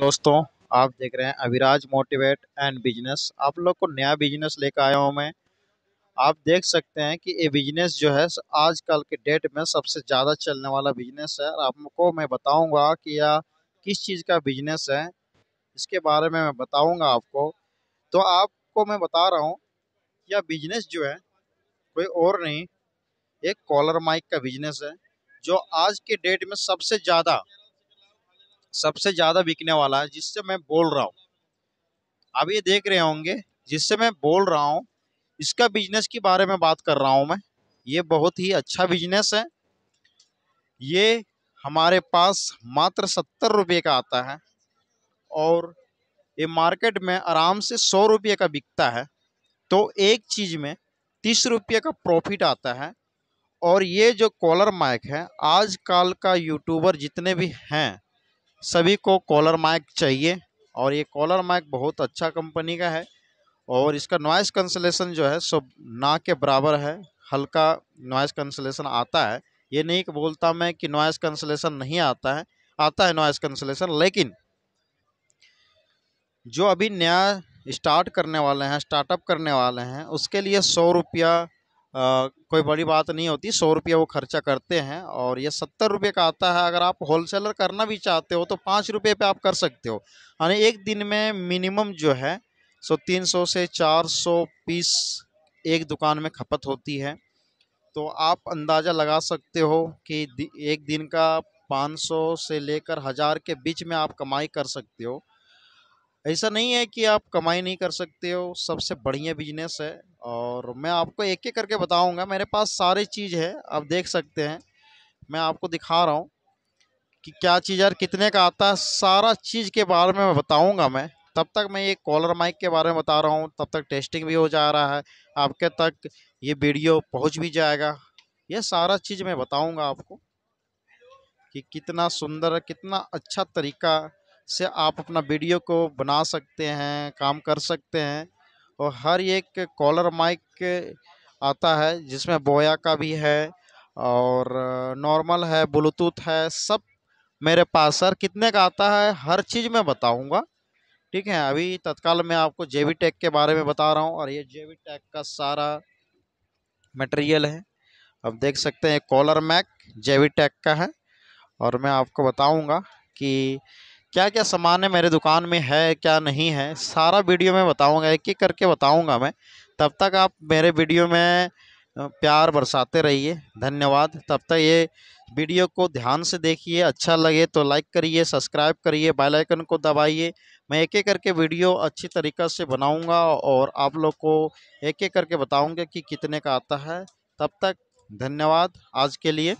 दोस्तों आप देख रहे हैं अविराज मोटिवेट एंड बिजनेस आप लोग को नया बिजनेस लेकर आया हूं मैं आप देख सकते हैं कि ये बिजनेस जो है आजकल के डेट में सबसे ज़्यादा चलने वाला बिजनेस है और आपको मैं बताऊंगा कि यह किस चीज़ का बिजनेस है इसके बारे में मैं बताऊंगा आपको तो आपको मैं बता रहा हूँ यह बिजनेस जो है कोई और नहीं एक कॉलर माइक का बिजनेस है जो आज के डेट में सबसे ज़्यादा सबसे ज़्यादा बिकने वाला है जिससे मैं बोल रहा हूँ आप ये देख रहे होंगे जिससे मैं बोल रहा हूँ इसका बिजनेस के बारे में बात कर रहा हूँ मैं ये बहुत ही अच्छा बिजनेस है ये हमारे पास मात्र सत्तर रुपये का आता है और ये मार्केट में आराम से सौ रुपये का बिकता है तो एक चीज़ में तीस रुपये का प्रॉफिट आता है और ये जो कॉलर माइक है आजकल का यूट्यूबर जितने भी हैं सभी को कॉलर माइक चाहिए और ये कॉलर माइक बहुत अच्छा कंपनी का है और इसका नॉइस कंसलेशन जो है सब ना के बराबर है हल्का नॉइस कंसलेशन आता है ये नहीं कि बोलता मैं कि नॉइस कंसलेशन नहीं आता है आता है नॉइस कंसलेशन लेकिन जो अभी नया स्टार्ट करने वाले हैं स्टार्टअप करने वाले हैं उसके लिए सौ रुपया कोई बड़ी बात नहीं होती सौ रुपये वो खर्चा करते हैं और ये सत्तर रुपये का आता है अगर आप होलसेलर करना भी चाहते हो तो पाँच रुपये पर आप कर सकते हो यानी एक दिन में मिनिमम जो है सो तीन सौ से चार सौ पीस एक दुकान में खपत होती है तो आप अंदाज़ा लगा सकते हो कि एक दिन का 500 से लेकर हज़ार के बीच में आप कमाई कर सकते हो ऐसा नहीं है कि आप कमाई नहीं कर सकते हो सबसे बढ़िया बिजनेस है और मैं आपको एक एक करके बताऊंगा मेरे पास सारी चीज़ है आप देख सकते हैं मैं आपको दिखा रहा हूँ कि क्या चीज़ यार कितने का आता है सारा चीज़ के बारे में बताऊंगा मैं तब तक मैं ये कॉलर माइक के बारे में बता रहा हूँ तब तक टेस्टिंग भी हो जा रहा है आपके तक ये वीडियो पहुँच भी जाएगा ये सारा चीज़ मैं बताऊँगा आपको कि कितना सुंदर कितना अच्छा तरीका से आप अपना वीडियो को बना सकते हैं काम कर सकते हैं और हर एक कॉलर माइक आता है जिसमें बोया का भी है और नॉर्मल है ब्लूटूथ है सब मेरे पास सर कितने का आता है हर चीज़ मैं बताऊंगा ठीक है अभी तत्काल मैं आपको वी टेक के बारे में बता रहा हूं और ये वी टेक का सारा मटेरियल है अब देख सकते हैं कॉलर मैक वी टेक का है और मैं आपको बताऊंगा कि क्या क्या सामान है मेरे दुकान में है क्या नहीं है सारा वीडियो मैं बताऊंगा एक एक करके बताऊंगा मैं तब तक आप मेरे वीडियो में प्यार बरसाते रहिए धन्यवाद तब तक ये वीडियो को ध्यान से देखिए अच्छा लगे तो लाइक करिए सब्सक्राइब करिए बेल आइकन को दबाइए मैं एक एक करके वीडियो अच्छी तरीक़ा से बनाऊंगा और आप लोग को एक एक करके बताऊंगा कि कितने का आता है तब तक धन्यवाद आज के लिए